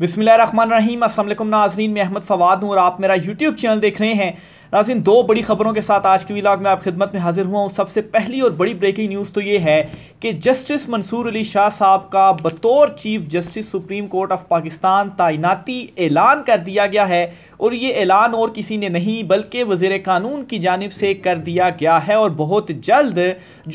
بسم اللہ الرحمن الرحیم السلام علیکم ناظرین میں احمد فواد ہوں اور آپ میرا یوٹیوب چینل دیکھ رہے ہیں ناظرین دو بڑی خبروں کے ساتھ آج کی ویلاگ میں آپ خدمت میں حاضر ہوا ہوں سب سے پہلی اور بڑی بریکنگ نیوز تو یہ ہے کہ جسٹس منصور علی شاہ صاحب کا بطور chief justice supreme court of Pakistan تعیناتی اعلان کر دیا گیا ہے اور یہ اعلان اور کسی نے نہیں بلکہ وزیر قانون کی جانب سے کر دیا گیا ہے اور بہت جلد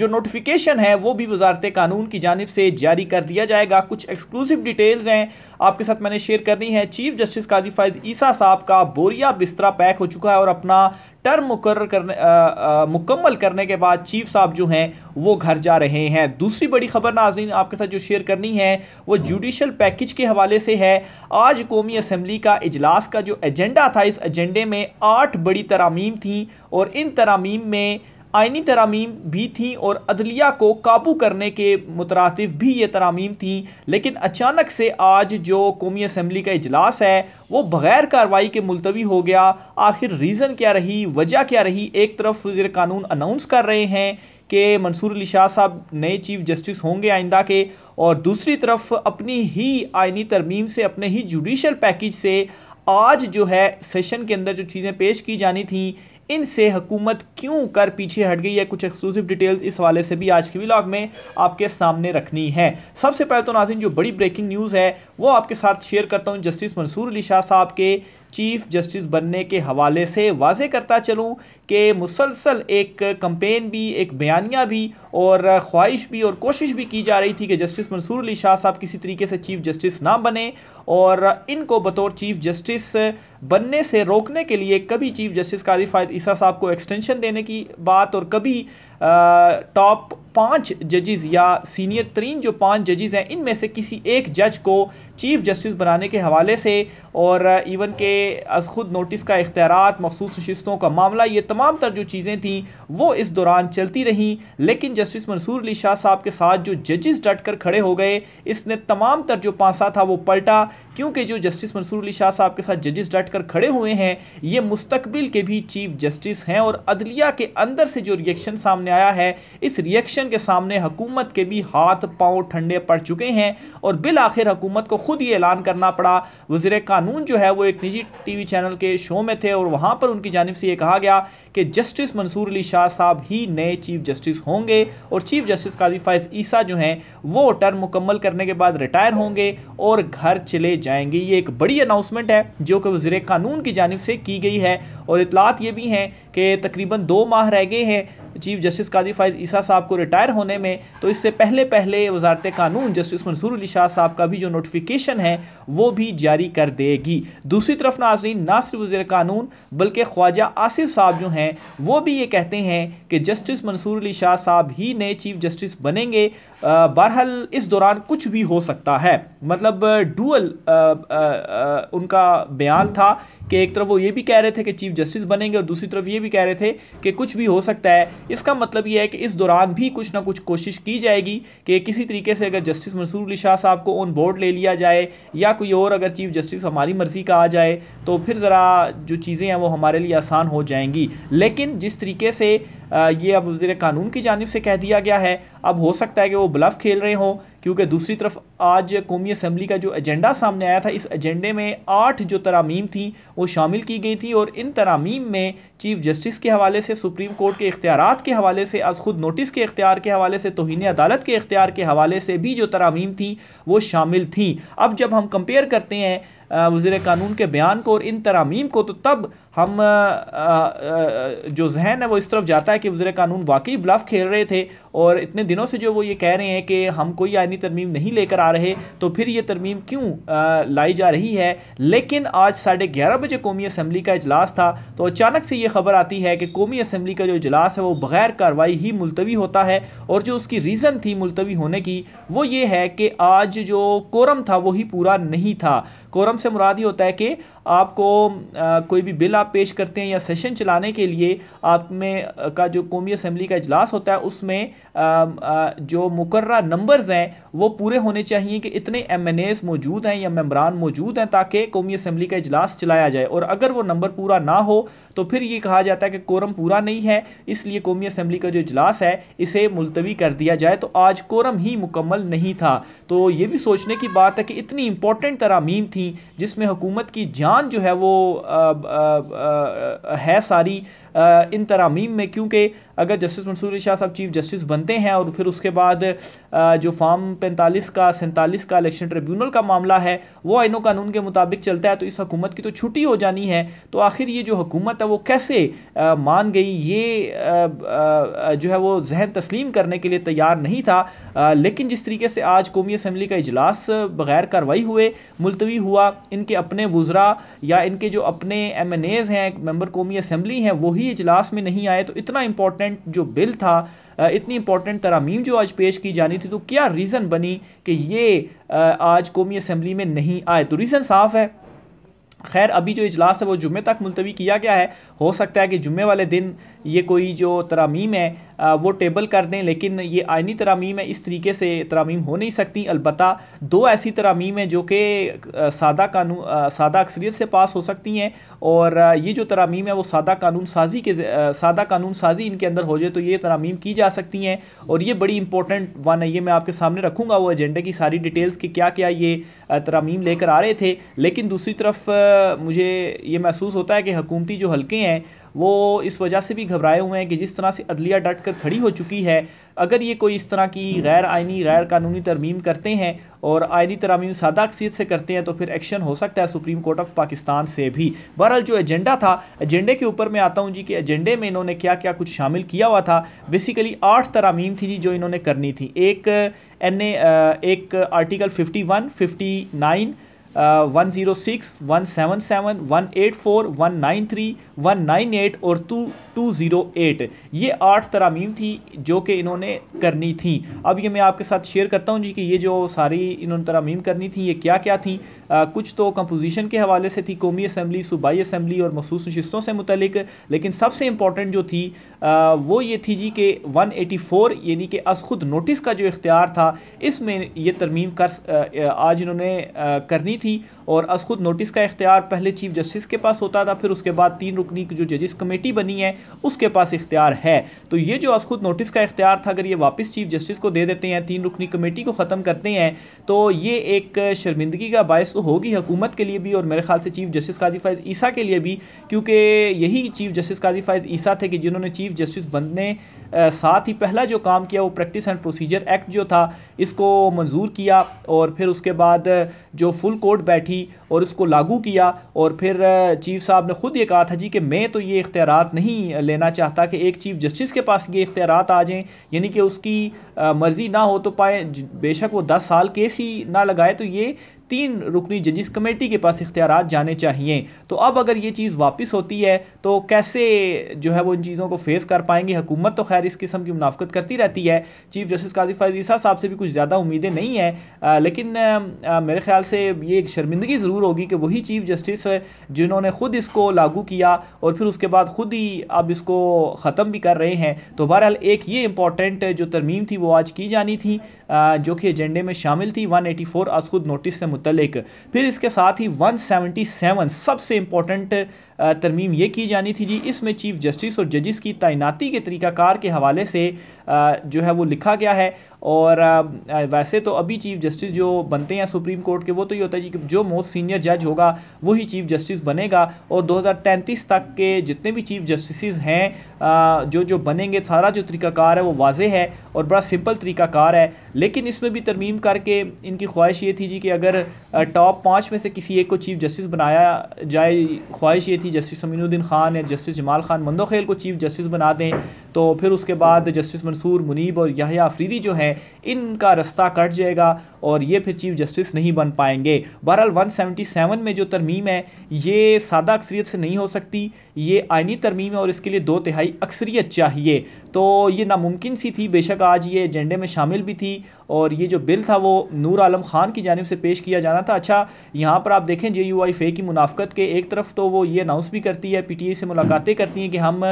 جو نوٹیفیکیشن ہے وہ بھی وزارت قانون کی جانب سے جاری کر دیا جائے گا کچھ ایکسکلوسیو ڈیٹیلز ہیں آپ کے ساتھ میں نے شیئر کرنی ہے چیف جسٹس قاضی فائز عیسیٰ صاحب کا بوریا بسترا پیک ہو چکا ہے اور اپنا ٹرم مقرر مکمل کرنے کے بعد چیف صاحب جو ہیں وہ گھر جا رہے ہیں دوسری بڑی خبر ناظرین آپ کے ساتھ جو شیئر کرنی ہے وہ جوڈیشل پیکج کے حوالے سے ہے آج قومی اسمبلی کا اجلاس کا جو ایجنڈا تھا اس ایجنڈے میں آٹھ بڑی ترامیم تھیں اور ان ترامیم میں آئینی ترامیم بھی تھیں اور عدلیہ کو قابو کرنے کے متراتف بھی یہ ترامیم تھیں لیکن اچانک سے آج جو قومی اسمبلی کا اجلاس ہے وہ بغیر کاروائی کے ملتوی ہو گیا آخر ریزن کیا رہی وجہ کیا رہی ایک طرف وزیر قانون اناؤنس کر رہے ہیں کہ منصور علی شاہ صاحب نئے چیف جسٹس ہوں گے آئندہ کے اور دوسری طرف اپنی ہی آئینی ترمیم سے اپنے ہی جوڈیشل پیکج سے آج جو ہے سیشن کے اندر جو چیزیں پیش کی جانی تھیں ان سے حکومت کیوں کر پیچھے ہٹ گئی ہے کچھ ڈیٹیلز اس حوالے سے بھی آج کی ولاگ میں آپ کے سامنے رکھنی ہے سب سے پہلے تو ناظرین جو بڑی بریکنگ نیوز ہے وہ آپ کے ساتھ شیئر کرتا ہوں جسٹس منصور علی شاہ صاحب کے چیف جسٹس بننے کے حوالے سے واضح کرتا چلوں کہ مسلسل ایک کمپین بھی ایک بیانیہ بھی اور خواہش بھی اور کوشش بھی کی جا رہی تھی کہ جسٹس منصور علی شاہ صاحب کسی طریقے سے چیف جسٹس نہ بنے اور ان کو بطور چیف جسٹس بننے سے روکنے کے لیے کبھی چیف جسٹس قاضی فائد عیسیٰ صاحب کو ایکسٹینشن دینے کی بات اور کبھی ٹاپ پانچ ججز یا سینئر ترین جو پانچ ججز ہیں ان میں سے کسی ایک جج کو چیف جسٹس بنانے کے حوالے سے اور ایون کہ از خود نوٹس کا اختیارات مخصوص نشستوں کا معاملہ یہ تمام تر جو چیزیں تھیں وہ اس دوران چلتی رہیں لیکن جسٹس منصور علی شاہ صاحب کے ساتھ جو ججز ڈٹ کر کھڑے ہو گئے اس نے تمام تر جو پانسا تھا وہ پلٹا کیونکہ جو جسٹس منصور علی شاہ صاحب کے ساتھ ججز ڈٹ کر کھڑے ہوئے ہیں یہ مستقبل کے بھی چیف جسٹس ہیں اور عدلیہ کے اندر سے جو ریاکشن سامنے آیا ہے اس ریئیکشن کے سامنے حکومت کے بھی ہاتھ پاؤں ٹھنڈے پڑ چکے ہیں اور بالآخر حکومت کو خود یہ اعلان کرنا پڑا وزیر قانون جو ہے وہ ایک نجی ٹی وی چینل کے شو میں تھے اور وہاں پر ان کی جانب سے یہ کہا گیا کہ جسٹس منصور علی شاہ صاحب ہی نئے چیف جسٹس ہوں گے اور چیف جسٹس قاضی فائز عیسیٰ جو ہیں وہ ٹرم مکمل کرنے کے بعد ریٹائر ہوں گے اور گھر چلے جائیں گے یہ ایک بڑی اناؤنسمنٹ ہے جو کہ وزیر قانون کی جانب سے کی گئی ہے اور اطلاعات یہ بھی ہیں کہ تقریباً دو ماہ رہ گئے ہیں چیف جسٹس قاضی فائز عیسیٰ صاحب کو ریٹائر ہونے میں تو اس سے پہلے پہلے وزارت قانون جسٹس منصور علی شاہ صاحب کا بھی جو نوٹفیکیشن ہے وہ بھی جاری کر دے گی دوسری طرف ناظرین نہ صرف وزیر قانون بلکہ خواجہ آصف صاحب جو ہیں وہ بھی یہ کہتے ہیں کہ جسٹس منصور علی شاہ صاحب ہی نئے چیف جسٹس بنیں گے بہرحال اس دوران کچھ بھی ہو سکتا ہے مطلب ڈول ان کا بیان تھا کہ ایک طرف وہ یہ بھی کہہ رہے تھے کہ چیف جسٹس بنیں گے اور دوسری طرف یہ بھی کہہ رہے تھے کہ کچھ بھی ہو سکتا ہے اس کا مطلب یہ ہے کہ اس دوران بھی کچھ نہ کچھ کوشش کی جائے گی کہ کسی طریقے سے اگر جسٹس منصور علی شاہ صاحب کو اون بورڈ لے لیا جائے یا کوئی اور اگر چیف جسٹس ہماری مرضی کا آ جائے تو پھر ذرا جو چیزیں ہیں وہ ہمارے لیے آسان ہو جائیں گی لیکن جس طریقے سے یہ اب وزیر قانون کی جانب سے کہہ دیا گیا ہے اب ہو سکتا ہے کہ وہ بلف کھیل رہے ہوں کیونکہ دوسری طرف آج قومی اسمبلی کا جو ایجنڈا سامنے آیا تھا اس ایجنڈے میں آٹھ جو ترامیم تھیں وہ شامل کی گئی تھی اور ان ترامیم میں چیف جسٹس کے حوالے سے سپریم کورٹ کے اختیارات کے حوالے سے از خود نوٹس کے اختیار کے حوالے سے توہین عدالت کے اختیار کے حوالے سے بھی جو ترامیم تھیں وہ شامل تھیں اب جب ہم کمپیئر کرتے ہیں وزیر قانون کے بیان کو اور ان ترامیم کو تو تب ہم جو ذہن ہے وہ اس طرف جاتا ہے کہ وزیر قانون واقعی بلاف کھیل رہے تھے اور اتنے دنوں سے جو وہ یہ کہہ رہے ہیں کہ ہم کوئی آئینی ترمیم نہیں لے کر آ رہے تو پھر یہ ترمیم کیوں لائی جا رہی ہے لیکن آج ساڑھے گیارہ بجے قومی اسمبلی کا اجلاس تھا تو اچانک سے یہ خبر آتی ہے کہ قومی اسمبلی کا جو اجلاس ہے وہ بغیر کاروائی ہی ملتوی ہوتا ہے اور جو اس کی ریزن تھی ملتوی ہونے کی وہ یہ ہے کہ آج جو کورم تھا وہی پورا نہیں تھا کورم سے مراد ہی ہوتا ہے کہ آپ کو کوئی بھی بل آپ پیش کرتے ہیں یا سیشن چلانے کے لیے آپ میں کا جو قومی اسمبلی کا اجلاس ہوتا ہے اس میں جو مقررہ نمبرز ہیں وہ پورے ہونے چاہیے کہ اتنے ایم این ایز موجود ہیں یا ممبران موجود ہیں تاکہ قومی اسمبلی کا اجلاس چلایا جائے اور اگر وہ نمبر پورا نہ ہو تو پھر یہ کہا جاتا ہے کہ کورم پورا نہیں ہے اس لیے قومی اسمبلی کا جو اجلاس ہے اسے ملتوی کر دیا جائے تو آج کورم ہی مکمل نہیں تھا تو یہ بھی سوچنے کی بات ہے کہ اتنی امپورٹنٹ ترامیم تھیں جس میں حکومت کی جان جان جو ہے وہ ہے ساری ان ترامیم میں کیونکہ اگر جسٹس منصور شاہ صاحب چیف جسٹس بنتے ہیں اور پھر اس کے بعد جو فارم پینتالیس کا سینتالیس کا الیکشن ٹریبیونل کا معاملہ ہے وہ آئین و قانون کے مطابق چلتا ہے تو اس حکومت کی تو چھٹی ہو جانی ہے تو آخر یہ جو حکومت ہے وہ کیسے مان گئی یہ جو ہے وہ ذہن تسلیم کرنے کے لیے تیار نہیں تھا لیکن جس طریقے سے آج قومی اسمبلی کا اجلاس بغیر کاروائی ہوئے ملتوی ہوا ان کے اپنے وزراء یا ان کے جو اپنے ایم این ایز ہیں ممبر قومی اسمبلی ہیں وہی بھی اجلاس میں نہیں آئے تو اتنا امپورٹنٹ جو بل تھا اتنی امپورٹنٹ ترامیم جو آج پیش کی جانی تھی تو کیا ریزن بنی کہ یہ آج قومی میں نہیں آئے تو ریزن صاف ہے خیر ابھی جو اجلاس ہے وہ جمعے تک ملتوی کیا گیا ہے ہو سکتا ہے کہ جمعے والے دن یہ کوئی جو ترامیم ہے وہ ٹیبل کر دیں لیکن یہ آئینی ترامیم ہے اس طریقے سے ترامیم ہو نہیں سکتی البتہ دو ایسی ترامیم ہیں جو کہ سادہ قانون سادہ اکثریت سے پاس ہو سکتی ہیں اور یہ جو ترامیم ہے وہ سادہ قانون سازی کے سادہ قانون سازی ان کے اندر ہو جائے تو یہ ترامیم کی جا سکتی ہیں اور یہ بڑی امپورٹنٹ وان ہے یہ میں آپ کے سامنے رکھوں گا وہ ایجنڈے کی ساری ڈیٹیلز کہ کیا کیا یہ ترامیم لے کر آ رہے تھے لیکن دوسری طرف مجھے یہ محسوس ہوتا ہے کہ حکومتی جو حلقے ہیں ہیں وہ اس وجہ سے بھی گھبرائے ہوئے ہیں کہ جس طرح سے عدلیہ ڈٹ کر کھڑی ہو چکی ہے اگر یہ کوئی اس طرح کی غیر آئینی غیر قانونی ترمیم کرتے ہیں اور آئینی ترمیم سادہ اکثیت سے کرتے ہیں تو پھر ایکشن ہو سکتا ہے سپریم کورٹ آف پاکستان سے بھی بہرحال جو ایجنڈا تھا ایجنڈے کے اوپر میں آتا ہوں جی کہ ایجنڈے میں انہوں نے کیا کیا کچھ شامل کیا ہوا تھا بیسیکلی آٹھ ترامیم تھی جی جو انہوں نے کرنی تھی ایک این اے ایک article fifty one fifty nine one zero six one seven seven one eight four one nine three one nine eight اور ٹو ٹو زیرو ایٹ یہ آٹھ ترامیم تھیں جو کہ انہوں نے کرنی تھیں اب یہ میں آپ کے ساتھ شیئر کرتا ہوں جی کہ یہ جو ساری انہوں نے ترامیم کرنی تھیں یہ کیا کیا تھیں کچھ تو کمپوزیشن کے حوالے سے تھی قومی اسمبلی صوبائی اسمبلی اور مخصوص نشستوں سے متعلق لیکن سب سے امپورٹنٹ جو تھی وہ یہ تھی جی کہ ون ایٹی فور یعنی کہ از خود نوٹس کا جو اختیار تھا اس میں یہ ترمیم کر آج انہوں نے کرنی تھی اور از خود نوٹس کا اختیار پہلے چیف جسٹس کے پاس ہوتا تھا پھر اس کے بعد تین رکنی جو ججز کمیٹی بنی ہے اس کے پاس اختیار ہے تو یہ جو از خود نوٹس کا اختیار تھا اگر یہ واپس چیف جسٹس کو دے دیتے ہیں تین رکنی کمیٹی کو ختم کرتے ہیں تو یہ ایک شرمندگی کا باعث ہوگی حکومت کے لیے بھی اور میرے خیال سے چیف جسٹس قاضی فائز عیسیٰ کے لیے بھی کیونکہ یہی چیف جسٹس قاضی فائز عیسیٰ تھے کہ جنہوں نے چیف جسٹس بننے ساتھ ہی پہلا جو کام کیا وہ پریکٹس اینڈ پروسیجر ایکٹ جو تھا اس کو منظور کیا اور پھر اس کے بعد جو فل کورٹ بیٹھی اور اس کو لاگو کیا اور پھر چیف صاحب نے خود یہ کہا تھا جی کہ میں تو یہ اختیارات نہیں لینا چاہتا کہ ایک چیف جسٹس کے پاس یہ اختیارات آ جائیں یعنی کہ اس کی مرضی نہ ہو تو پائیں بے شک وہ دس سال کیس ہی نہ لگائے تو یہ تین رکنی ججز کمیٹی کے پاس اختیارات جانے چاہیے تو اب اگر یہ چیز واپس ہوتی ہے تو کیسے جو ہے وہ ان چیزوں کو فیس کر پائیں گے حکومت تو خیر اس قسم کی منافقت کرتی رہتی ہے چیف جسٹس قاضی عزیثہ صاحب سے بھی کچھ زیادہ امیدیں نہیں ہیں لیکن میرے خیال سے یہ ایک شرمندگی ضرور ہوگی کہ وہی چیف جسٹس جنہوں نے خود اس کو لاگو کیا اور پھر اس کے بعد خود ہی اب اس کو ختم بھی کر رہے ہیں تو بہرحال ایک یہ امپورٹنٹ جو ترمیم تھی وہ آج کی جانی تھی جو کہ ایجنڈے میں شامل تھی 184 ایٹی فور خود نوٹس سے متعلق متعلق پھر اس کے ساتھ ہی ون سیونٹی سیون سب سے امپورٹنٹ ترمیم یہ کی جانی تھی جی اس میں چیف جسٹس اور ججز کی تعیناتی کے طریقہ کار کے حوالے سے جو ہے وہ لکھا گیا ہے اور ویسے تو ابھی چیف جسٹس جو بنتے ہیں سپریم کورٹ کے وہ تو یہ ہوتا ہے جی کہ جو موسٹ سینئر جج ہوگا وہی چیف جسٹس بنے گا اور دو ہزار تینتیس تک کے جتنے بھی چیف جسٹسز ہیں جو جو بنیں گے سارا جو طریقہ کار ہے وہ واضح ہے اور بڑا سمپل طریقہ کار ہے لیکن اس میں بھی ترمیم کر کے ان کی خواہش یہ تھی جی کہ اگر ٹاپ پانچ میں سے کسی ایک کو چیف جسٹس بنایا جائے خواہش یہ تھی جسٹس امین الدین خان یا جسٹس جمال خان مندو خیل کو چیف جسٹس بنا دیں تو پھر اس کے بعد جسٹس منصور منیب اور یحییٰ آفریدی جو ہیں ان کا رستہ کٹ جائے گا اور یہ پھر چیف جسٹس نہیں بن پائیں گے بہرحال 177 میں جو ترمیم ہے یہ سادہ اکثریت سے نہیں ہو سکتی یہ آئینی ترمیم ہے اور اس کے لیے دو تہائی اکثریت چاہیے تو یہ ناممکن سی تھی بے شک آج یہ ایجنڈے میں شامل بھی تھی اور یہ جو بل تھا وہ نور عالم خان کی جانب سے پیش کیا جانا تھا اچھا یہاں پر آپ دیکھیں جے یو آئی فے کی منافقت کے ایک طرف تو وہ یہ اناؤنس بھی کرتی ہے پی ٹی اے سے ملاقاتیں کرتی ہیں کہ ہم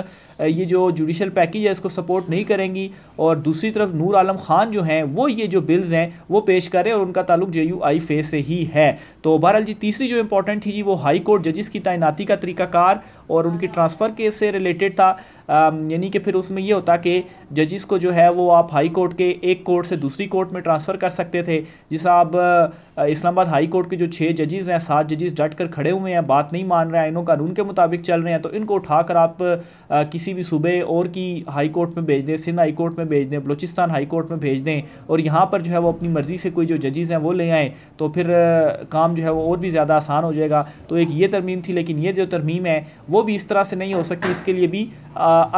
یہ جو جوڈیشل پیکیج ہے اس کو سپورٹ نہیں کریں گی اور دوسری طرف نور عالم خان جو ہیں وہ یہ جو بلز ہیں وہ پیش رہے اور ان کا تعلق جے یو آئی فے سے ہی ہے تو بہرحال جی تیسری جو امپورٹنٹ تھی جی وہ ہائی کورٹ ججز کی تعیناتی کا طریقہ کار اور ان کی ٹرانسفر کیس سے ریلیٹڈ تھا یعنی کہ پھر اس میں یہ ہوتا کہ ججز کو جو ہے وہ آپ ہائی کورٹ کے ایک کورٹ سے دوسری کورٹ میں ٹرانسفر کر سکتے تھے جس آپ اسلام آباد ہائی کورٹ کے جو چھ ججز ہیں سات ججز ڈٹ کر کھڑے ہوئے ہیں بات نہیں مان رہے ہیں انہوں قانون کے مطابق چل رہے ہیں تو ان کو اٹھا کر آپ کسی بھی صوبے اور کی ہائی کورٹ میں بھیج دیں سندھ ہائی کورٹ میں بھیج دیں بلوچستان ہائی کورٹ میں بھیج دیں اور یہاں پر جو ہے وہ اپنی مرضی سے کوئی جو ججز ہیں وہ لے آئیں تو پھر کام جو ہے وہ اور بھی زیادہ آسان ہو جائے گا تو ایک یہ ترمیم تھی لیکن یہ جو ترمیم ہے وہ بھی اس طرح سے نہیں ہو سکتی اس کے لیے بھی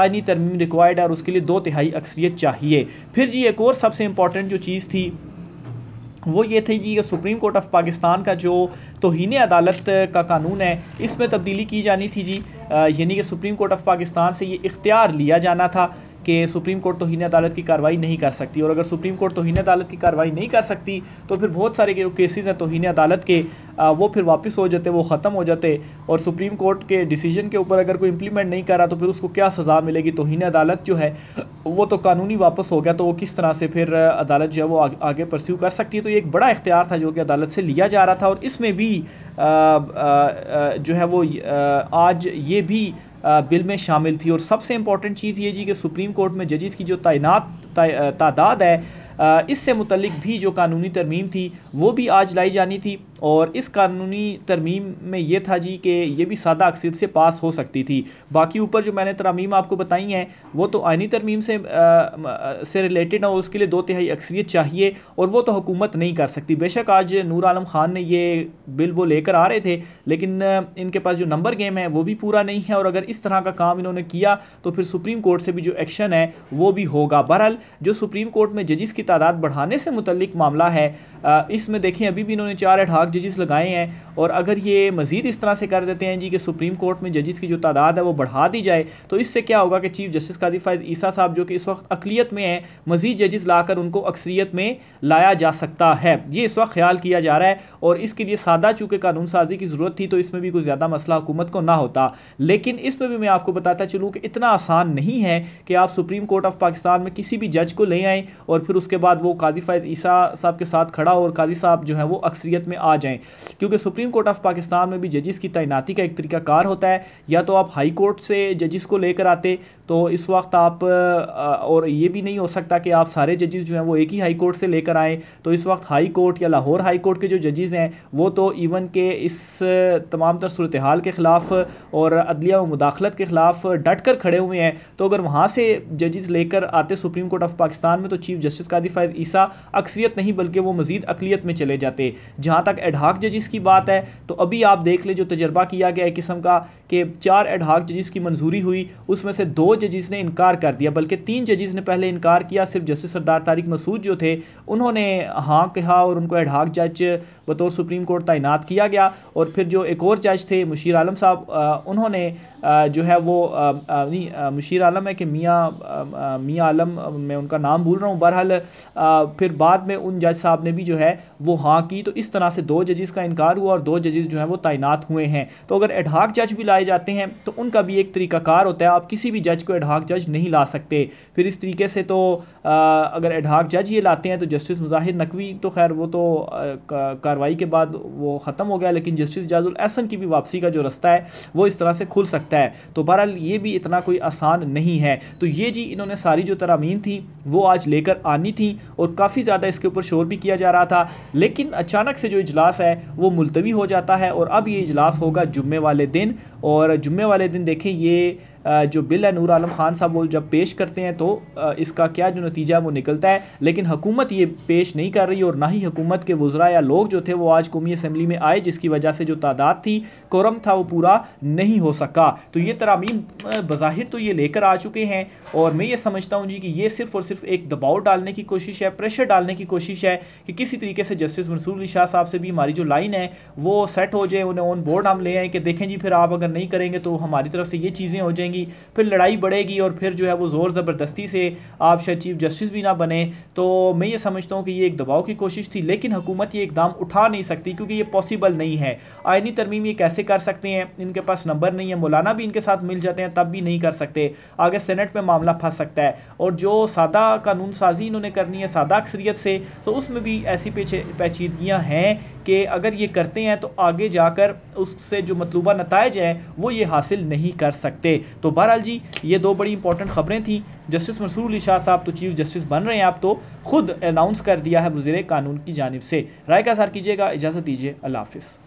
آئینی ترمیم ریکوائرڈ ہے اور اس کے لیے دو تہائی اکثریت چاہیے پھر جی ایک اور سب سے امپورٹنٹ جو چیز تھی وہ یہ تھی جی کہ سپریم کورٹ آف پاکستان کا جو توہین عدالت کا قانون ہے اس میں تبدیلی کی جانی تھی جی یعنی کہ سپریم کورٹ آف پاکستان سے یہ اختیار لیا جانا تھا کہ سپریم کورٹ توہین عدالت کی کارروائی نہیں کر سکتی اور اگر سپریم کورٹ توہین عدالت کی کارروائی نہیں کر سکتی تو پھر بہت سارے جو کیسز ہیں توہین عدالت کے وہ پھر واپس ہو جاتے وہ ختم ہو جاتے اور سپریم کورٹ کے ڈیسیجن کے اوپر اگر کوئی امپلیمنٹ نہیں کرا تو پھر اس کو کیا سزا ملے گی توہین عدالت جو ہے وہ تو قانونی واپس ہو گیا تو وہ کس طرح سے پھر عدالت جو ہے وہ آگے پرسیو کر سکتی ہے تو یہ ایک بڑا اختیار تھا جو کہ عدالت سے لیا جا رہا تھا اور اس میں بھی جو ہے وہ آج یہ بھی بل میں شامل تھی اور سب سے امپورٹنٹ چیز یہ جی کہ سپریم کورٹ میں ججز کی جو تعینات تعداد ہے اس سے متعلق بھی جو قانونی ترمیم تھی وہ بھی آج لائی جانی تھی اور اس قانونی ترمیم میں یہ تھا جی کہ یہ بھی سادہ اکثریت سے پاس ہو سکتی تھی باقی اوپر جو میں نے ترمیم آپ کو بتائی ہیں وہ تو آئینی ترمیم سے ریلیٹڈ ہیں اس کے لیے دو تہائی اکثریت چاہیے اور وہ تو حکومت نہیں کر سکتی بے شک آج نور عالم خان نے یہ بل وہ لے کر آ رہے تھے لیکن ان کے پاس جو نمبر گیم ہے وہ بھی پورا نہیں ہے اور اگر اس طرح کا کام انہوں نے کیا تو پھر سپریم کورٹ سے بھی جو ایکشن ہے وہ بھی ہوگا برحال جو سپریم کورٹ میں ججز کی تعداد بڑھانے سے متعلق معاملہ ہے اس میں دیکھیں ابھی بھی انہوں نے چار اٹھاک ججز لگائے ہیں اور اگر یہ مزید اس طرح سے کر دیتے ہیں جی کہ سپریم کورٹ میں ججز کی جو تعداد ہے وہ بڑھا دی جائے تو اس سے کیا ہوگا کہ چیف جسٹس قاضی فائز عیسیٰ صاحب جو کہ اس وقت اقلیت میں ہیں مزید ججز لا کر ان کو اکثریت میں لایا جا سکتا ہے یہ اس وقت خیال کیا جا رہا ہے اور اس کے لیے سادہ چونکہ قانون سازی کی ضرورت تھی تو اس میں بھی کوئی زیادہ مسئلہ حکومت کو نہ ہوتا لیکن اس میں بھی میں آپ کو بتاتا چلوں کہ اتنا آسان نہیں ہے کہ آپ سپریم کورٹ آف پاکستان میں کسی بھی جج کو لے آئیں اور پھر اس کے بعد وہ قاضی فائز عیسیٰ صاحب کے ساتھ کھڑا اور قاضی صاحب جو ہیں وہ اکثریت میں آ جائیں کیونکہ سپریم کورٹ آف پاکستان میں بھی ججز کی تعیناتی کا ایک طریقہ کار ہوتا ہے یا تو آپ ہائی کورٹ سے ججز کو لے کر آتے تو اس وقت آپ اور یہ بھی نہیں ہو سکتا کہ آپ سارے ججز جو ہیں وہ ایک ہی ہائی کورٹ سے لے کر آئیں تو اس وقت ہائی کورٹ یا لاہور ہائی کورٹ کے جو ججز ہیں وہ تو ایون کے اس تمام تر صورتحال کے خلاف اور عدلیہ و مداخلت کے خلاف ڈٹ کر کھڑے ہوئے ہیں تو اگر وہاں سے ججز لے کر آتے سپریم کورٹ آف پاکستان میں تو چیف جسٹس قادی فائد عیسیٰ اکثریت نہیں بلکہ وہ مزید اقلیت میں چلے جاتے جہاں تک ہاک ججز کی بات ہے تو ابھی آپ دیکھ لیں جو تجربہ کیا گیا قسم کا کہ چار ہاک ججز کی منظوری ہوئی اس میں سے دو ججز نے انکار کر دیا بلکہ تین ججز نے پہلے انکار کیا صرف جسٹس سردار طارق مسعود جو تھے انہوں نے ہاں کہا اور ان کو ہاک جج بطور سپریم کورٹ تعینات کیا گیا اور پھر جو ایک اور جج تھے مشیر عالم صاحب انہوں نے جو ہے وہ مشیر عالم ہے کہ میاں میاں عالم میں ان کا نام بھول رہا ہوں برحال پھر بعد میں ان جج صاحب نے بھی جو ہے وہ ہاں کی تو اس طرح سے دو ججز کا انکار ہوا اور دو ججز جو ہیں وہ تعینات ہوئے ہیں تو اگر ایڈہک جج بھی لائے پائے جاتے ہیں تو ان کا بھی ایک طریقہ کار ہوتا ہے آپ کسی بھی جج کو ایڈھاک جج نہیں لا سکتے پھر اس طریقے سے تو اگر ایڈھاک جج یہ لاتے ہیں تو جسٹس مظاہر نقوی تو خیر وہ تو کاروائی کے بعد وہ ختم ہو گیا لیکن جسٹس جاز الاحسن کی بھی واپسی کا جو رستہ ہے وہ اس طرح سے کھل سکتا ہے تو بہرحال یہ بھی اتنا کوئی آسان نہیں ہے تو یہ جی انہوں نے ساری جو ترامیم تھی وہ آج لے کر آنی تھی اور کافی زیادہ اس کے اوپر شور بھی کیا جا رہا تھا لیکن اچانک سے جو اجلاس ہے وہ ملتوی ہو جاتا ہے اور اب یہ اجلاس ہوگا جمعے والے دن اور جمعے والے دن دیکھیں یہ جو بل ہے نور عالم خان صاحب وہ جب پیش کرتے ہیں تو اس کا کیا جو نتیجہ وہ نکلتا ہے لیکن حکومت یہ پیش نہیں کر رہی اور نہ ہی حکومت کے وزراء یا لوگ جو تھے وہ آج قومی اسمبلی میں آئے جس کی وجہ سے جو تعداد تھی کورم تھا وہ پورا نہیں ہو سکا تو یہ ترامیم بظاہر تو یہ لے کر آ چکے ہیں اور میں یہ سمجھتا ہوں جی کہ یہ صرف اور صرف ایک دباؤ ڈالنے کی کوشش ہے پریشر ڈالنے کی کوشش ہے کہ کسی طریقے سے جسٹس منصور علی شاہ صاحب سے بھی ہماری جو لائن ہے وہ سیٹ ہو جائے انہیں آن بورڈ ہم لے آئیں کہ دیکھیں جی پھر آپ اگر نہیں کریں گے تو ہماری طرف سے یہ چیزیں ہو جائیں گی گی پھر لڑائی بڑھے گی اور پھر جو ہے وہ زور زبردستی سے آپ شاید چیف جسٹس بھی نہ بنے تو میں یہ سمجھتا ہوں کہ یہ ایک دباؤ کی کوشش تھی لیکن حکومت یہ اقدام اٹھا نہیں سکتی کیونکہ یہ پاسبل نہیں ہے آئینی ترمیم یہ کیسے کر سکتے ہیں ان کے پاس نمبر نہیں ہے مولانا بھی ان کے ساتھ مل جاتے ہیں تب بھی نہیں کر سکتے آگے سینٹ میں معاملہ پھنس سکتا ہے اور جو سادہ قانون سازی انہوں نے کرنی ہے سادہ اکثریت سے تو اس میں بھی ایسی پیچیدگیاں ہیں کہ اگر یہ کرتے ہیں تو آگے جا کر اس سے جو مطلوبہ نتائج ہیں وہ یہ حاصل نہیں کر سکتے تو بہرحال جی یہ دو بڑی امپورٹنٹ خبریں تھیں جسٹس علی شاہ صاحب تو چیف جسٹس بن رہے ہیں آپ تو خود اناؤنس کر دیا ہے وزیر قانون کی جانب سے رائے کا اثر کیجیے گا اجازت دیجیے اللہ حافظ